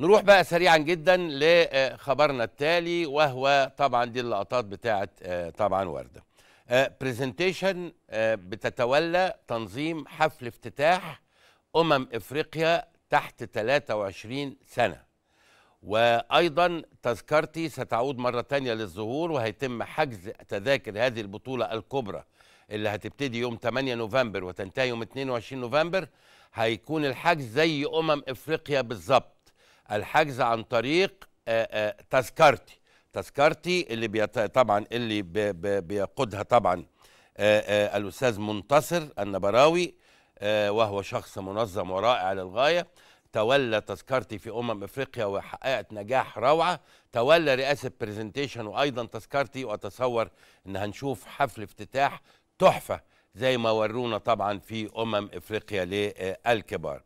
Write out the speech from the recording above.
نروح بقى سريعا جدا لخبرنا التالي وهو طبعا دي اللقطات بتاعت آه، طبعا ورده برزنتيشن آه، آه، بتتولى تنظيم حفل افتتاح امم افريقيا تحت 23 سنه وايضا تذكرتي ستعود مره تانية للظهور وهيتم حجز تذاكر هذه البطوله الكبرى اللي هتبتدي يوم 8 نوفمبر وتنتهي يوم 22 نوفمبر هيكون الحجز زي امم افريقيا بالظبط الحجز عن طريق تذكرتي تذكرتي اللي بي طبعا اللي بيقودها طبعا الاستاذ منتصر النبراوي وهو شخص منظم ورائع للغايه تولى تذكرتي في امم افريقيا وحققت نجاح روعه تولى رئاسه برزنتيشن وايضا تذكرتي واتصور ان هنشوف حفل افتتاح تحفه زي ما ورونا طبعا في امم افريقيا للكبار